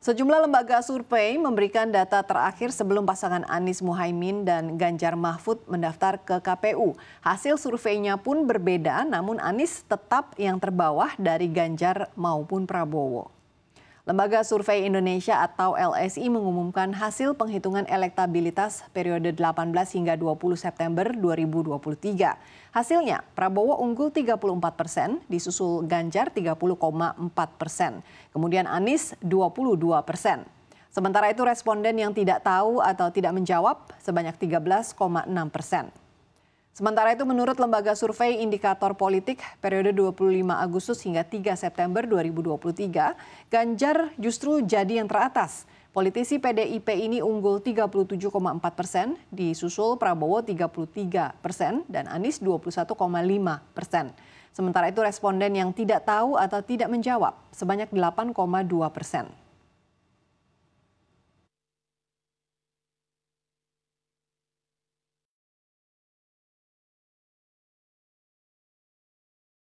Sejumlah lembaga survei memberikan data terakhir sebelum pasangan Anies Muhaimin dan Ganjar Mahfud mendaftar ke KPU. Hasil surveinya pun berbeda, namun Anies tetap yang terbawah dari Ganjar maupun Prabowo. Lembaga Survei Indonesia atau LSI mengumumkan hasil penghitungan elektabilitas periode 18 hingga 20 September 2023. Hasilnya, Prabowo unggul 34 persen, disusul Ganjar 30,4 persen, kemudian Anies 22 persen. Sementara itu responden yang tidak tahu atau tidak menjawab sebanyak 13,6 persen. Sementara itu menurut Lembaga Survei Indikator Politik periode 25 Agustus hingga 3 September 2023, Ganjar justru jadi yang teratas. Politisi PDIP ini unggul 37,4 persen, disusul Prabowo 33 persen dan Anies 21,5 persen. Sementara itu responden yang tidak tahu atau tidak menjawab sebanyak 8,2 persen.